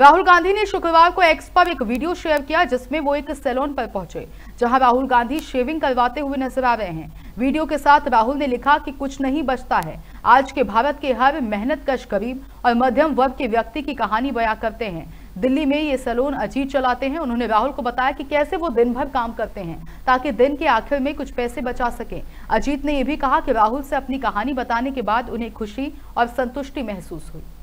राहुल गांधी ने शुक्रवार को एक्स पर एक वीडियो शेयर किया जिसमें वो एक सैलून पर पहुंचे जहां राहुल गांधी शेविंग करवाते हुए नजर आ रहे हैं वीडियो के साथ राहुल ने लिखा कि कुछ नहीं बचता है आज के भारत के हर मेहनत कश गरीब और मध्यम वर्ग के व्यक्ति की कहानी बयां करते हैं दिल्ली में ये सैलून अजीत चलाते हैं उन्होंने राहुल को बताया कि कैसे वो दिन भर काम करते हैं ताकि दिन के आखिर में कुछ पैसे बचा सकें अजीत ने यह भी कहा कि राहुल से अपनी कहानी बताने के बाद उन्हें खुशी और संतुष्टि महसूस हुई